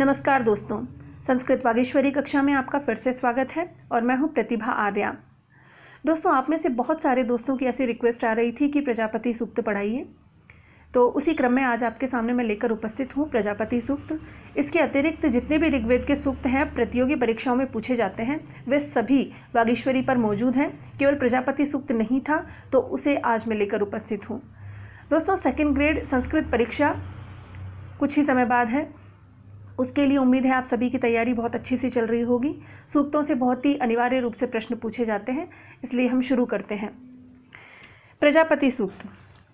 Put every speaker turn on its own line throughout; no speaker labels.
नमस्कार दोस्तों संस्कृत वागेश्वरी कक्षा में आपका फिर से स्वागत है और मैं हूं प्रतिभा आर्या दोस्तों आप में से बहुत सारे दोस्तों की ऐसी रिक्वेस्ट आ रही थी कि प्रजापति सूक्त पढ़ाइए तो उसी क्रम में आज आपके सामने मैं लेकर उपस्थित हूँ प्रजापति सूक्त इसके अतिरिक्त जितने भी ऋग्वेद के सूक्त हैं प्रतियोगी परीक्षाओं में पूछे जाते हैं वे सभी बागेश्वरी पर मौजूद हैं केवल प्रजापति सूक्त नहीं था तो उसे आज मैं लेकर उपस्थित हूँ दोस्तों सेकेंड ग्रेड संस्कृत परीक्षा कुछ ही समय बाद है उसके लिए उम्मीद है आप सभी की तैयारी बहुत अच्छी सी चल रही होगी सूक्तों से बहुत ही अनिवार्य रूप से प्रश्न पूछे जाते हैं इसलिए हम शुरू करते हैं प्रजापति सूक्त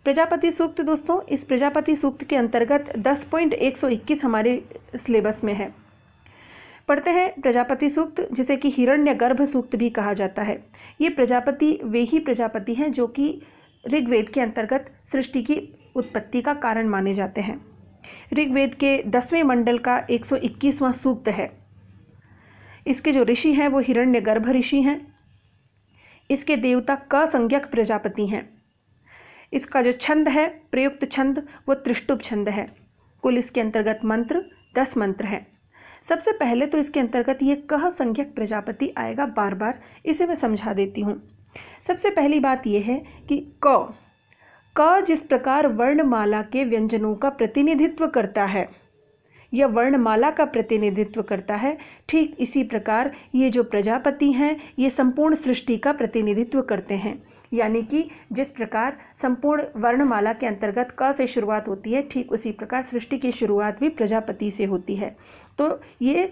प्रजापति सूक्त दोस्तों इस प्रजापति सूक्त के अंतर्गत 10.121 हमारे सिलेबस में है पढ़ते हैं प्रजापति सूक्त जिसे कि हिरण्य गर्भ सूक्त भी कहा जाता है ये प्रजापति वे ही प्रजापति हैं जो कि ऋग्वेद के अंतर्गत सृष्टि की उत्पत्ति का कारण माने जाते हैं ऋग्वेद के दसवें मंडल का 121वां सूक्त है इसके जो ऋषि हैं वो हिरण्य गर्भ ऋषि हैं इसके देवता क संज्ञक प्रजापति हैं इसका जो छंद है प्रयुक्त छंद वो त्रिष्टुप छंद है कुल इसके अंतर्गत मंत्र दस मंत्र हैं सबसे पहले तो इसके अंतर्गत ये कह संज्ञक प्रजापति आएगा बार बार इसे मैं समझा देती हूँ सबसे पहली बात यह है कि क क जिस प्रकार वर्णमाला के व्यंजनों का प्रतिनिधित्व करता है यह वर्णमाला का प्रतिनिधित्व करता है ठीक इसी प्रकार ये जो प्रजापति हैं ये संपूर्ण सृष्टि का प्रतिनिधित्व करते हैं यानी कि जिस प्रकार संपूर्ण वर्णमाला के अंतर्गत क से शुरुआत होती है ठीक उसी प्रकार सृष्टि की शुरुआत भी प्रजापति से होती है तो ये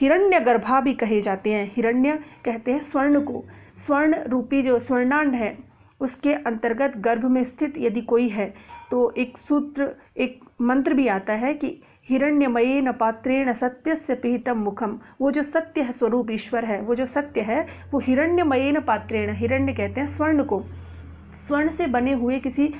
हिरण्य गर्भा भी कहे जाते हैं हिरण्य कहते हैं स्वर्ण को स्वर्ण रूपी जो स्वर्णांड है उसके अंतर्गत गर्भ में स्थित यदि कोई है तो एक सूत्र एक मंत्र भी आता है कि हिरण्यमयी न पात्रेण सत्य से पिहितम मुखम वो जो सत्य है स्वरूप ईश्वर है वो जो सत्य है वो हिरण्यमयी न पात्रेण हिरण्य कहते हैं स्वर्ण को स्वर्ण से बने हुए किसी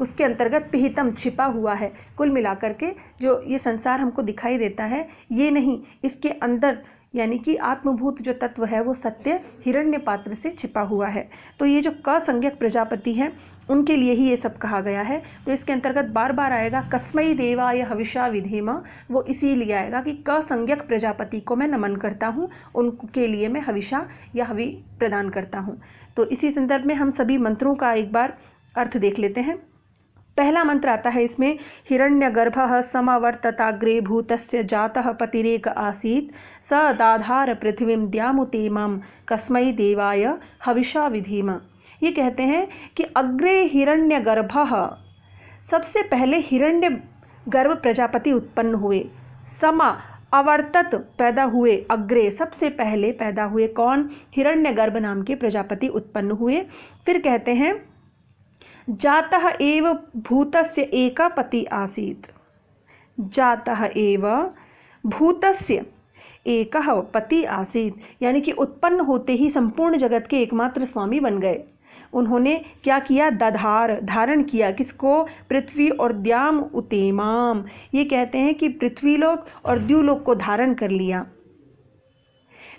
उसके अंतर्गत पिहितम छिपा हुआ है कुल मिलाकर के जो ये संसार हमको दिखाई देता है ये नहीं इसके अंदर यानी कि आत्मभूत जो तत्व है वो सत्य हिरण्य पात्र से छिपा हुआ है तो ये जो क संज्ञक प्रजापति हैं उनके लिए ही ये सब कहा गया है तो इसके अंतर्गत बार बार आएगा कस्मई देवा या हविषा विधेमा वो इसीलिए आएगा कि क संज्ञक प्रजापति को मैं नमन करता हूँ उनके लिए मैं हविषा या हवि प्रदान करता हूँ तो इसी संदर्भ में हम सभी मंत्रों का एक बार अर्थ देख लेते हैं पहला मंत्र आता है इसमें हिरण्यगर्भ समावर्तताग्रे भूत जात पतिरेक आसीत स दाधार पृथ्वी द्यामुते मम कस्मय देवाय हविषा विधीम ये कहते हैं कि अग्रे गर्भ सबसे पहले हिरण्य गर्भ प्रजापति उत्पन्न हुए समा अवर्तत पैदा हुए अग्रे सबसे पहले पैदा हुए कौन हिरण्यगर्भ नाम के प्रजापति उत्पन्न हुए फिर कहते हैं जातः एव भूतस्य एका पति आसीत् जातः एव भूतस्य एक पति आसीत यानी कि उत्पन्न होते ही संपूर्ण जगत के एकमात्र स्वामी बन गए उन्होंने क्या किया दधार धारण किया किसको पृथ्वी और द्याम उतेमाम ये कहते हैं कि पृथ्वीलोक और द्यूलोक को धारण कर लिया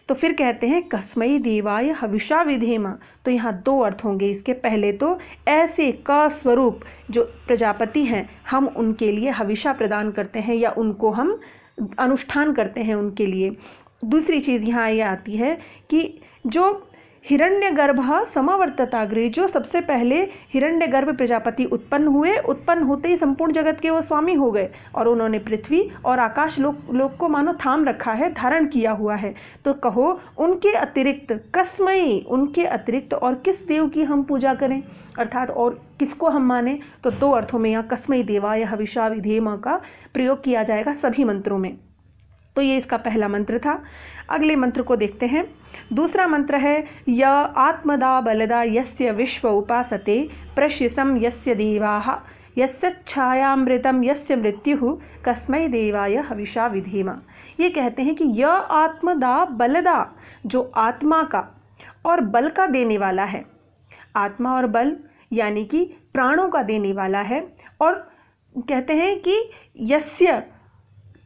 तो फिर कहते हैं कस्मई देवाय हविषा विधेमा तो यहाँ दो अर्थ होंगे इसके पहले तो ऐसे का स्वरूप जो प्रजापति हैं हम उनके लिए हविषा प्रदान करते हैं या उनको हम अनुष्ठान करते हैं उनके लिए दूसरी चीज़ यहाँ ये आती है कि जो हिरण्यगर्भ अग्रे जो सबसे पहले हिरण्यगर्भ प्रजापति उत्पन्न हुए उत्पन्न होते ही संपूर्ण जगत के वो स्वामी हो गए और उन्होंने पृथ्वी और आकाश लोक लोक को मानो थाम रखा है धारण किया हुआ है तो कहो उनके अतिरिक्त कस्मयी उनके अतिरिक्त और किस देव की हम पूजा करें अर्थात और किसको हम माने तो दो अर्थों में यहाँ कस्मयी देवा या हविषा विधेमा का प्रयोग किया जाएगा सभी मंत्रों में तो ये इसका पहला मंत्र था अगले मंत्र को देखते हैं दूसरा मंत्र है य आत्मदा बलदा यस्य विश्व उपासते प्रशिसम यस्य देवा यस्य छायामृतम यस्य मृत्यु कस्मय देवाय हविषा विधेमा ये कहते हैं कि य आत्मदा बलदा जो आत्मा का और बल का देने वाला है आत्मा और बल यानी कि प्राणों का देने वाला है और कहते हैं कि यस्य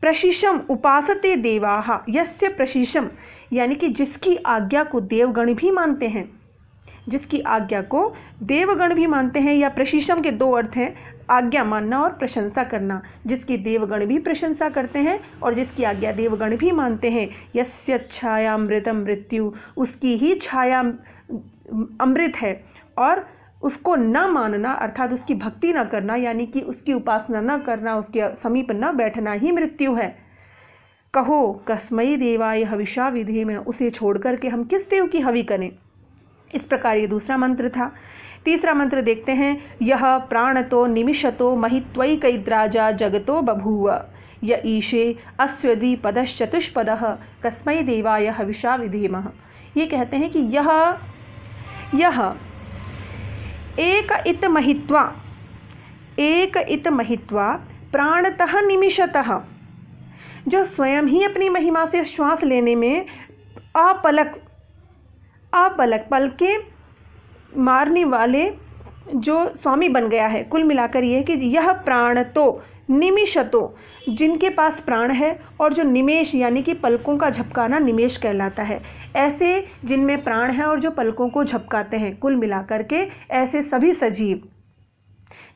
प्रशिषम उपासते देवाहा यस्य प्रशिषम यानी कि जिसकी आज्ञा को देवगण भी मानते हैं जिसकी आज्ञा को देवगण भी मानते हैं या प्रशिषम के दो अर्थ हैं आज्ञा मानना और प्रशंसा करना जिसकी देवगण भी प्रशंसा करते हैं और जिसकी आज्ञा देवगण भी मानते हैं यस्य छाया अमृतम मृत्यु उसकी ही छाया अमृत है और उसको न मानना अर्थात उसकी भक्ति न करना यानी कि उसकी उपासना न करना उसके समीप न बैठना ही मृत्यु है कहो कस्मयी देवाय हविषा विधि में उसे छोड़ करके हम किस देव की हवि करें इस प्रकार ये दूसरा मंत्र था तीसरा मंत्र देखते हैं यह प्राण तो निमिषतो महित्वई कैद्राजा जगतो बभूव य ईशे अस्य द्विपदश्चतुष्पद कस्मय देवाय हविषा विधेम ये कहते हैं कि यह यह एक इत महित्वा एक इत महित्वा प्राणतः निमिषतः जो स्वयं ही अपनी महिमा से श्वास लेने में अपलक अपलक पल के मारने वाले जो स्वामी बन गया है कुल मिलाकर यह कि यह प्राण तो निमिषतो जिनके पास प्राण है और जो निमेश यानी कि पलकों का झपकाना निमेश कहलाता है ऐसे जिनमें प्राण है और जो पलकों को झपकाते हैं कुल मिलाकर के ऐसे सभी सजीव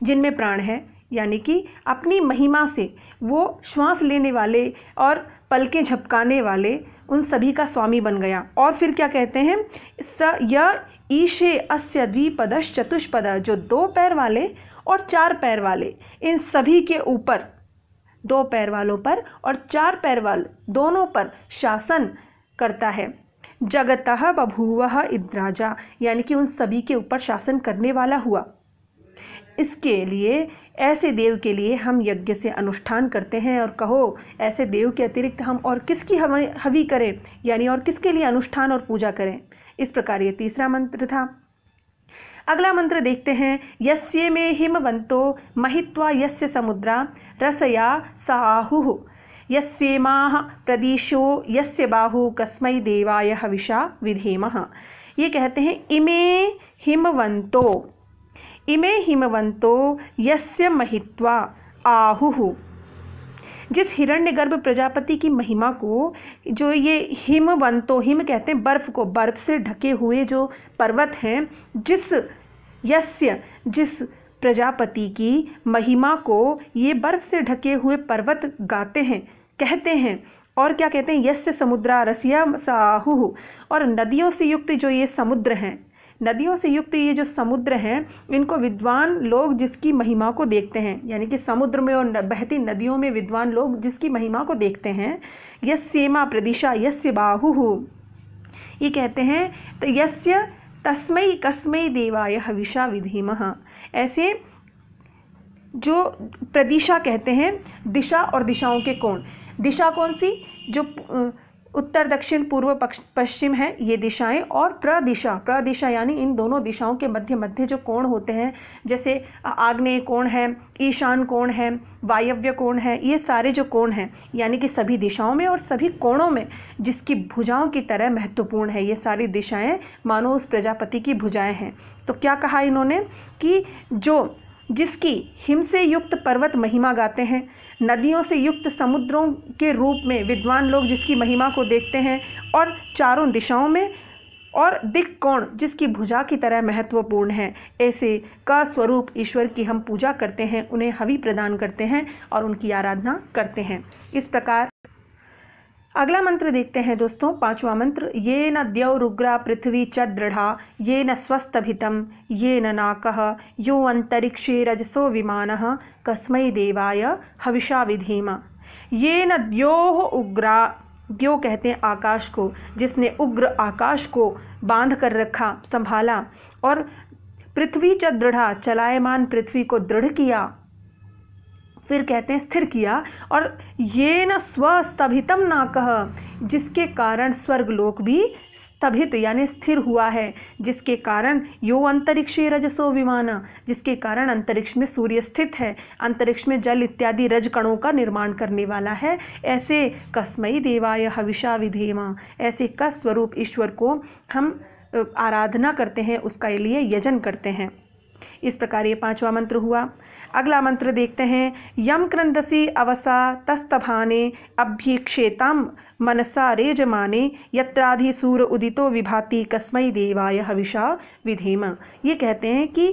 जिनमें प्राण है यानी कि अपनी महिमा से वो श्वास लेने वाले और पलके झपकाने वाले उन सभी का स्वामी बन गया और फिर क्या कहते हैं स यह ईशे अस्य द्विपदश चतुष्पद जो दो पैर वाले और चार पैर वाले इन सभी के ऊपर दो पैर वालों पर और चार पैर वाले दोनों पर शासन करता है जगत बभूव इद्राजा यानी कि उन सभी के ऊपर शासन करने वाला हुआ इसके लिए ऐसे देव के लिए हम यज्ञ से अनुष्ठान करते हैं और कहो ऐसे देव के अतिरिक्त हम और किसकी हवी करें यानी और किसके लिए अनुष्ठान और पूजा करें इस प्रकार ये तीसरा मंत्र था अगला मंत्र देखते हैं यस्य में हिमवंतो महित्वा यस्य समुद्रा रसया साहु माह प्रदीशो यस्य बाहु कस्मै देवाय हविषा विधेमः ये कहते हैं इमे हिमवंतो इमे हिमवंतो यस्य महित्वा आहुः जिस हिरण्यगर्भ प्रजापति की महिमा को जो ये हिमवंतो हिम कहते हैं बर्फ़ को बर्फ़ से ढके हुए जो पर्वत हैं जिस यस्य जिस प्रजापति की महिमा को ये बर्फ़ से ढके हुए पर्वत गाते हैं कहते हैं और क्या कहते हैं यस्य समुद्रा रसिया साहु और नदियों से युक्त जो ये समुद्र हैं नदियों से युक्त ये जो समुद्र हैं इनको विद्वान लोग जिसकी महिमा को देखते हैं यानी कि समुद्र में और बहती नदियों में विद्वान लोग जिसकी महिमा को देखते हैं यस सीमा प्रदिशा यस्य बाहु ये कहते हैं तो यस्य तस्मय कस्मय देवाय हविषा विधिमह ऐसे जो प्रदिशा कहते हैं दिशा और दिशाओं के कोण दिशा कौन सी जो उत्तर दक्षिण पूर्व पक्ष पश्चिम है ये दिशाएं और प्रदिशा प्रदिशा यानी इन दोनों दिशाओं के मध्य मध्य जो कोण होते हैं जैसे आग्नेय कोण है ईशान कोण है वायव्य कोण है ये सारे जो कोण हैं यानी कि सभी दिशाओं में और सभी कोणों में जिसकी भुजाओं की तरह महत्वपूर्ण है ये सारी दिशाएं मानो उस प्रजापति की भुजाएं हैं तो क्या कहा इन्होंने कि जो जिसकी हिम से युक्त पर्वत महिमा गाते हैं नदियों से युक्त समुद्रों के रूप में विद्वान लोग जिसकी महिमा को देखते हैं और चारों दिशाओं में और दिक कोण जिसकी भुजा की तरह महत्वपूर्ण है ऐसे का स्वरूप ईश्वर की हम पूजा करते हैं उन्हें हवि प्रदान करते हैं और उनकी आराधना करते हैं इस प्रकार अगला मंत्र देखते हैं दोस्तों पांचवा मंत्र ये न द्यौ रुग्रा पृथ्वी च दृढ़ा ये न स्वस्थभितम ये न नाक यो अंतरिक्षे रजसो विमान कस्मै देवाय हविषा विधीम ये न द्यो उग्रा द्यो कहते हैं आकाश को जिसने उग्र आकाश को बांध कर रखा संभाला और पृथ्वी च दृढ़ा चलायमान पृथ्वी को दृढ़ किया फिर कहते हैं स्थिर किया और ये न स्वस्थभितम ना कह जिसके कारण स्वर्गलोक भी स्तभित यानी स्थिर हुआ है जिसके कारण यो अंतरिक्ष रजसो विमान जिसके कारण अंतरिक्ष में सूर्य स्थित है अंतरिक्ष में जल इत्यादि रज कणों का निर्माण करने वाला है ऐसे कस्मई देवाय हविषा विधेमा ऐसे कस स्वरूप ईश्वर को हम आराधना करते हैं उसका लिए यजन करते हैं इस प्रकार ये पांचवा मंत्र हुआ अगला मंत्र देखते हैं यम क्रंदसी अवसा तस्तभाने अभ्यक्षेताम मनसा रेजमाने यत्राधि सूर उदितो विभाति कस्मय देवाय हविषा विधेम ये कहते हैं कि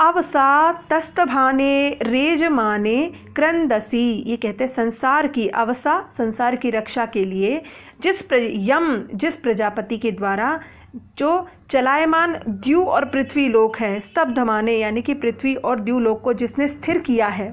अवसा तस्तभाने रेजमाने क्रंदसी ये कहते हैं संसार की अवसा संसार की रक्षा के लिए जिस प्र, यम जिस प्रजापति के द्वारा जो चलायमान द्यू और पृथ्वी लोक हैं स्तब्धमाने यानी कि पृथ्वी और द्यू लोक को जिसने स्थिर किया है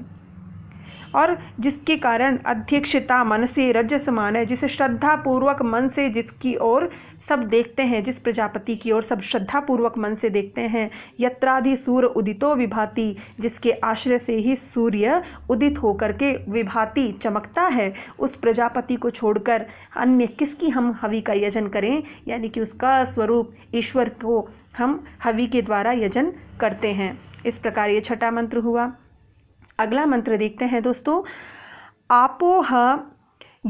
और जिसके कारण अध्यक्षता मन से रज समान है जिसे श्रद्धापूर्वक मन से जिसकी ओर सब देखते हैं जिस प्रजापति की ओर सब श्रद्धापूर्वक मन से देखते हैं यत्राधि सूर्य उदितो विभाति जिसके आश्रय से ही सूर्य उदित होकर के विभाति चमकता है उस प्रजापति को छोड़कर अन्य किसकी हम हवि का यजन करें यानी कि उसका स्वरूप ईश्वर को हम हवि के द्वारा यजन करते हैं इस प्रकार ये छठा मंत्र हुआ अगला मंत्र देखते हैं दोस्तों आपोह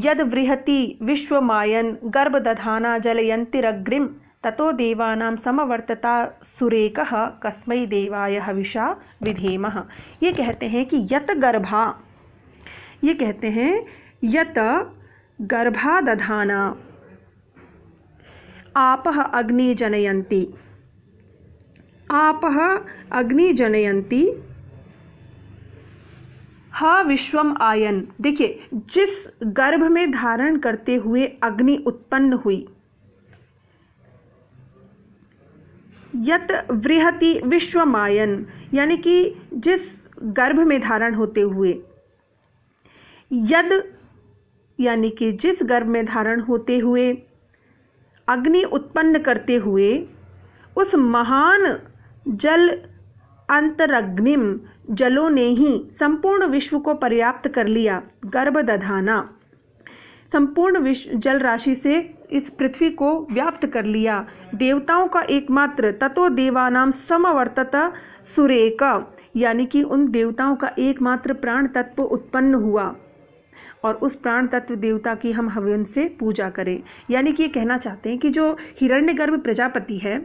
यद वृहति विश्वमायन गर्भ दधाना जलयंतिरग्रिम ततो देवानाम समवर्तता सुरेक कस्मै देवाय हविषा विधेम ये कहते हैं कि यत गर्भा ये कहते हैं यत गर्भा दधाना आप अग्नि जनयंती आप अग्नि जनयंती ह विश्वम आयन देखिए जिस गर्भ में धारण करते हुए अग्नि उत्पन्न हुई यत वृहति विश्वमायन यानी कि जिस गर्भ में धारण होते हुए यद यानी कि जिस गर्भ में धारण होते हुए अग्नि उत्पन्न करते हुए उस महान जल अंतरग्निम जलों ने ही संपूर्ण विश्व को पर्याप्त कर लिया गर्भ दधाना संपूर्ण विश्व जल राशि से इस पृथ्वी को व्याप्त कर लिया देवताओं का एकमात्र ततो देवानाम समवर्तत सुरेक यानी कि उन देवताओं का एकमात्र प्राण तत्व उत्पन्न हुआ और उस प्राण तत्व देवता की हम हवन से पूजा करें यानी कि ये कहना चाहते हैं कि जो हिरण्यगर्भ प्रजापति है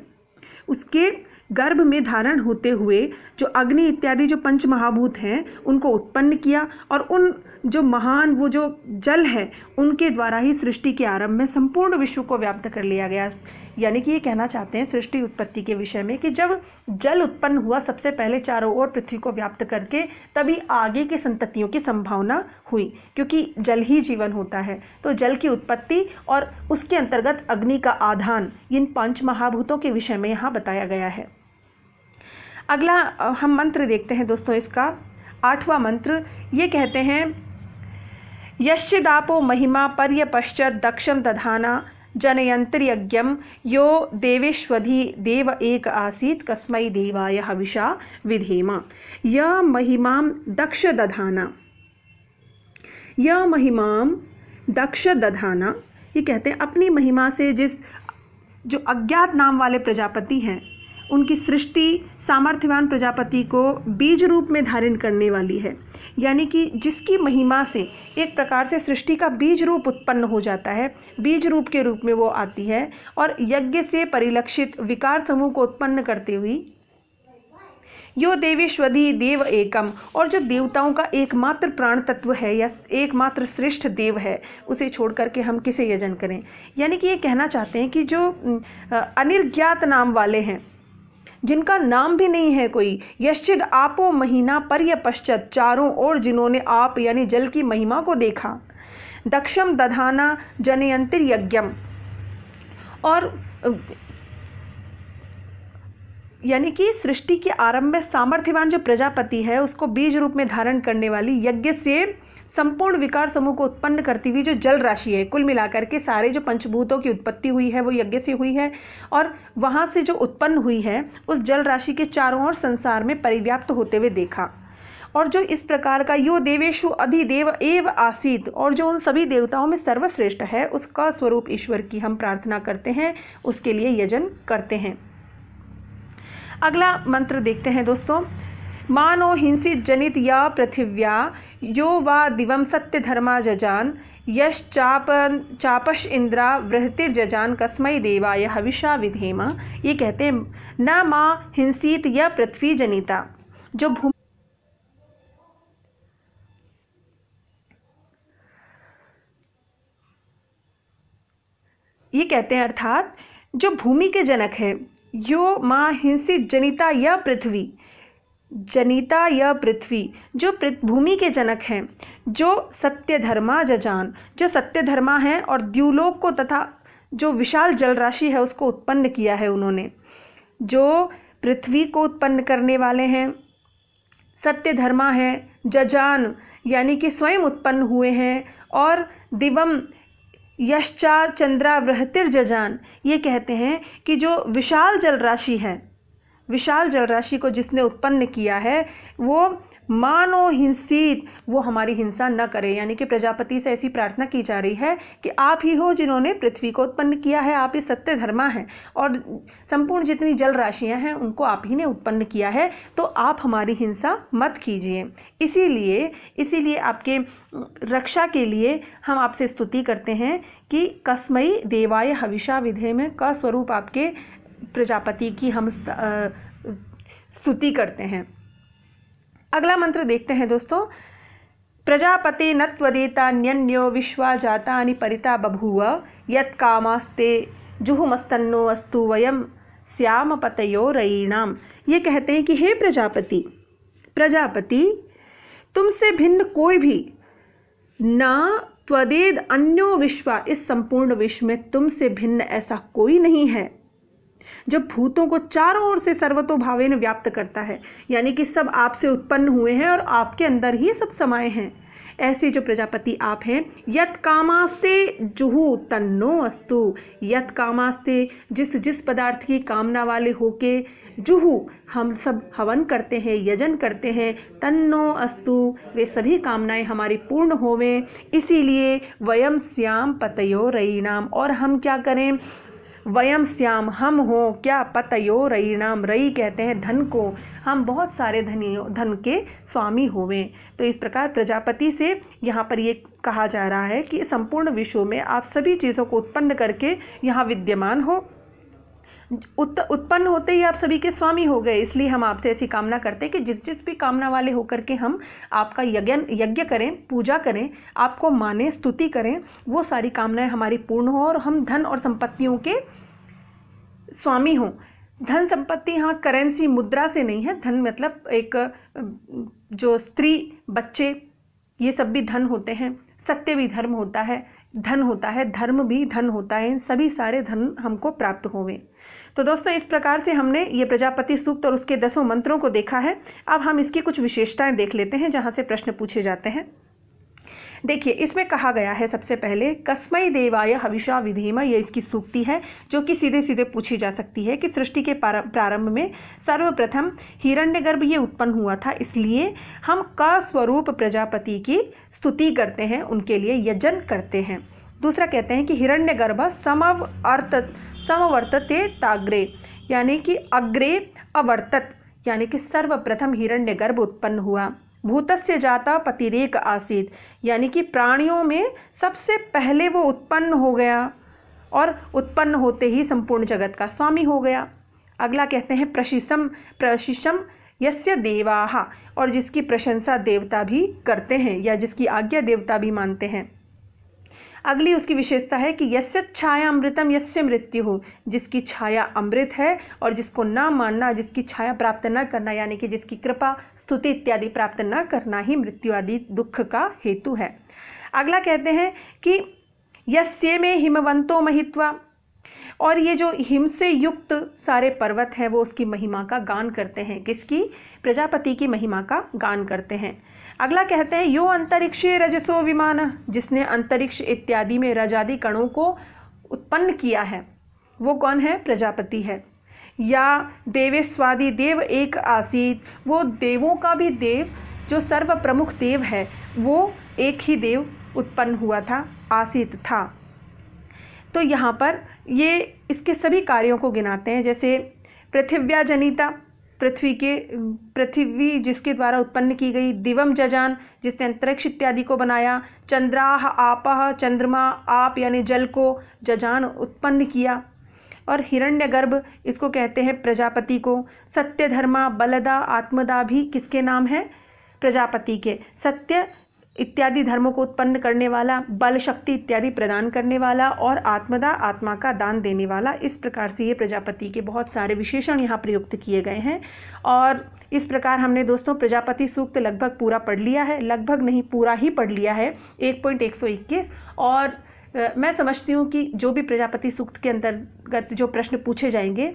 उसके गर्भ में धारण होते हुए जो अग्नि इत्यादि जो पंच महाभूत हैं उनको उत्पन्न किया और उन जो महान वो जो जल है उनके द्वारा ही सृष्टि के आरंभ में संपूर्ण विश्व को व्याप्त कर लिया गया यानी कि ये कहना चाहते हैं सृष्टि उत्पत्ति के विषय में कि जब जल उत्पन्न हुआ सबसे पहले चारों ओर पृथ्वी को व्याप्त करके तभी आगे की संततियों की संभावना हुई क्योंकि जल ही जीवन होता है तो जल की उत्पत्ति और उसके अंतर्गत अग्नि का आधान इन पंच महाभूतों के विषय में यहाँ बताया गया है अगला हम मंत्र देखते हैं दोस्तों इसका आठवां मंत्र ये कहते हैं यश्चिदापो महिमा पर्य पश्चात दक्षम दधाना जनयंत्रियज्ञम यो देवेश्वधि देव एक आसीत कस्मय देवाय हविषा विधेमा य महिमा दक्ष दधाना य महिमा दक्ष दधाना ये कहते हैं अपनी महिमा से जिस जो अज्ञात नाम वाले प्रजापति हैं उनकी सृष्टि सामर्थ्यवान प्रजापति को बीज रूप में धारण करने वाली है यानी कि जिसकी महिमा से एक प्रकार से सृष्टि का बीज रूप उत्पन्न हो जाता है बीज रूप के रूप में वो आती है और यज्ञ से परिलक्षित विकार समूह को उत्पन्न करती हुई यो देवेश्वधि देव एकम और जो देवताओं का एकमात्र प्राण तत्व है या एकमात्र श्रेष्ठ देव है उसे छोड़ करके हम किसे यजन करें यानी कि ये कहना चाहते हैं कि जो अनिर्ज्ञात नाम वाले हैं जिनका नाम भी नहीं है कोई यश्चिद आपो महीना पर पश्चात चारों ओर जिन्होंने आप यानी जल की महिमा को देखा दक्षम दधाना जनयंत्र यज्ञम और यानी कि सृष्टि के आरंभ में सामर्थ्यवान जो प्रजापति है उसको बीज रूप में धारण करने वाली यज्ञ से संपूर्ण विकार समूह को उत्पन्न करती हुई जो जल राशि है कुल मिलाकर के सारे जो पंचभूतों की उत्पत्ति हुई है वो यज्ञ से हुई है और वहाँ से जो उत्पन्न हुई है उस जल राशि के चारों ओर संसार में परिव्याप्त होते हुए देखा और जो इस प्रकार का यो देवेशु अधिदेव एव आसीत और जो उन सभी देवताओं में सर्वश्रेष्ठ है उसका स्वरूप ईश्वर की हम प्रार्थना करते हैं उसके लिए यजन करते हैं अगला मंत्र देखते हैं दोस्तों मानो हिंसित जनित या पृथिव्या यो वा दिवं धर्मा जजान यश्चाप चापश इंद्रा वृहतिर्जजान कस्मय देवाय हविषा विधेमा ये कहते हैं न माँ हिंसित या पृथ्वी जनिता जो भूमि ये कहते हैं अर्थात जो भूमि के जनक है यो माँ हिंसित जनिता या पृथ्वी जनिता यह पृथ्वी जो भूमि के जनक हैं जो सत्य धर्मा जजान जो सत्य धर्मा हैं और द्यूलोक को तथा जो विशाल जलराशि है उसको उत्पन्न किया है उन्होंने जो पृथ्वी को उत्पन्न करने वाले हैं सत्य धर्मा हैं जजान यानी कि स्वयं उत्पन्न हुए हैं और दिवम यश्चा वृहतिर जजान ये कहते हैं कि जो विशाल जलराशि है विशाल जलराशि को जिसने उत्पन्न किया है वो मानो हिंसित वो हमारी हिंसा न करे यानी कि प्रजापति से ऐसी प्रार्थना की जा रही है कि आप ही हो जिन्होंने पृथ्वी को उत्पन्न किया है आप ही सत्य धर्मा हैं और संपूर्ण जितनी जल राशियां हैं उनको आप ही ने उत्पन्न किया है तो आप हमारी हिंसा मत कीजिए इसीलिए इसीलिए आपके रक्षा के लिए हम आपसे स्तुति करते हैं कि कस्मई देवाय हविषा विधेय में कस्वरूप स्वरूप आपके प्रजापति की हम स्तुति करते हैं अगला मंत्र देखते हैं दोस्तों प्रजापति न्यन्यो विश्वा जाता परिता बभूव यत कामास्ते जुहुमस्तन्नो अस्तु वयम श्याम पतयो रईणाम ये कहते हैं कि हे प्रजापति प्रजापति तुमसे भिन्न कोई भी न त्वदेद अन्यो विश्वा इस संपूर्ण विश्व में तुमसे भिन्न ऐसा कोई नहीं है जब भूतों को चारों ओर से सर्वतोभावेन व्याप्त करता है यानी कि सब आपसे उत्पन्न हुए हैं और आपके अंदर ही सब समाये हैं ऐसे जो प्रजापति आप हैं यत कामास्ते जुहु तन्नो अस्तु यत कामास्ते जिस जिस पदार्थ की कामना वाले होके जुहू हम सब हवन करते हैं यजन करते हैं तन्नो अस्तु वे सभी कामनाएं हमारी पूर्ण होवें इसीलिए वयम श्याम पतयो रईनाम और हम क्या करें वयम श्याम हम हो क्या पतयो रई नाम रई कहते हैं धन को हम बहुत सारे धनी धन के स्वामी हुए तो इस प्रकार प्रजापति से यहाँ पर ये कहा जा रहा है कि संपूर्ण विश्व में आप सभी चीज़ों को उत्पन्न करके यहाँ विद्यमान हो उत, उत्पन्न होते ही आप सभी के स्वामी हो गए इसलिए हम आपसे ऐसी कामना करते हैं कि जिस जिस भी कामना वाले होकर के हम आपका यज्ञ यज्ञ करें पूजा करें आपको माने स्तुति करें वो सारी कामनाएं हमारी पूर्ण हो और हम धन और संपत्तियों के स्वामी हूँ धन संपत्ति यहाँ करेंसी मुद्रा से नहीं है धन मतलब एक जो स्त्री बच्चे ये सब भी धन होते हैं सत्य भी धर्म होता है धन होता है धर्म भी धन होता है इन सभी सारे धन हमको प्राप्त होंगे तो दोस्तों इस प्रकार से हमने ये प्रजापति सूक्त और उसके दसों मंत्रों को देखा है अब हम इसकी कुछ विशेषताएं देख लेते हैं जहाँ से प्रश्न पूछे जाते हैं देखिए इसमें कहा गया है सबसे पहले कस्मई देवाय हविषा विधिमा यह इसकी सूक्ति है जो कि सीधे सीधे पूछी जा सकती है कि सृष्टि के प्रारंभ में सर्वप्रथम हिरण्य गर्भ ये उत्पन्न हुआ था इसलिए हम क स्वरूप प्रजापति की स्तुति करते हैं उनके लिए यजन करते हैं दूसरा कहते हैं कि गर्भ समव अर्थ समवर्तते ताग्रे यानी कि अग्रे अवर्तत यानी कि सर्वप्रथम हिरण्य गर्भ उत्पन्न हुआ भूतस्य जाता पतिरेक आसीत यानी कि प्राणियों में सबसे पहले वो उत्पन्न हो गया और उत्पन्न होते ही संपूर्ण जगत का स्वामी हो गया अगला कहते हैं प्रशिषम प्रशिषम यस्य देवाहा और जिसकी प्रशंसा देवता भी करते हैं या जिसकी आज्ञा देवता भी मानते हैं अगली उसकी विशेषता है कि यस्य छाया अमृतम यस्य मृत्यु हो जिसकी छाया अमृत है और जिसको ना मानना जिसकी छाया प्राप्त न करना यानी कि जिसकी कृपा स्तुति इत्यादि प्राप्त न करना ही मृत्यु आदि दुख का हेतु है अगला कहते हैं कि यस्य में हिमवंतो महित्वा और ये जो हिम से युक्त सारे पर्वत हैं वो उसकी महिमा का गान करते हैं किसकी प्रजापति की महिमा का गान करते हैं अगला कहते हैं यो अंतरिक्षीय रजसो विमान जिसने अंतरिक्ष इत्यादि में रजादि कणों को उत्पन्न किया है वो कौन है प्रजापति है या देवेस्वादी देव एक आसीत वो देवों का भी देव जो सर्व प्रमुख देव है वो एक ही देव उत्पन्न हुआ था आसित था तो यहाँ पर ये इसके सभी कार्यों को गिनाते हैं जैसे पृथिव्या जनिता पृथ्वी के पृथ्वी जिसके द्वारा उत्पन्न की गई दिवम जजान जिसने अंतरिक्ष इत्यादि को बनाया चंद्राह आपह चंद्रमा आप यानी जल को जजान उत्पन्न किया और हिरण्य गर्भ इसको कहते हैं प्रजापति को सत्य धर्मा बलदा आत्मदा भी किसके नाम है प्रजापति के सत्य इत्यादि धर्मों को उत्पन्न करने वाला बल शक्ति इत्यादि प्रदान करने वाला और आत्मदा आत्मा का दान देने वाला इस प्रकार से ये प्रजापति के बहुत सारे विशेषण यहाँ प्रयुक्त किए गए हैं और इस प्रकार हमने दोस्तों प्रजापति सूक्त लगभग पूरा पढ़ लिया है लगभग नहीं पूरा ही पढ़ लिया है एक पॉइंट एक सौ इक्कीस और मैं समझती हूँ कि जो भी प्रजापति सूक्त के अंतर्गत जो प्रश्न पूछे जाएंगे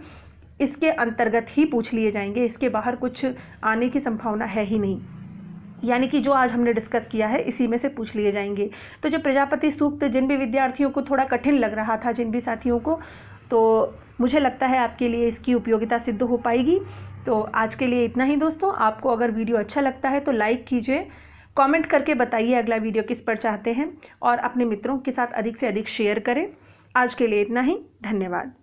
इसके अंतर्गत ही पूछ लिए जाएंगे इसके बाहर कुछ आने की संभावना है ही नहीं यानी कि जो आज हमने डिस्कस किया है इसी में से पूछ लिए जाएंगे तो जो प्रजापति सूक्त जिन भी विद्यार्थियों को थोड़ा कठिन लग रहा था जिन भी साथियों को तो मुझे लगता है आपके लिए इसकी उपयोगिता सिद्ध हो पाएगी तो आज के लिए इतना ही दोस्तों आपको अगर वीडियो अच्छा लगता है तो लाइक कीजिए कमेंट करके बताइए अगला वीडियो किस पर चाहते हैं और अपने मित्रों के साथ अधिक से अधिक शेयर करें आज के लिए इतना ही धन्यवाद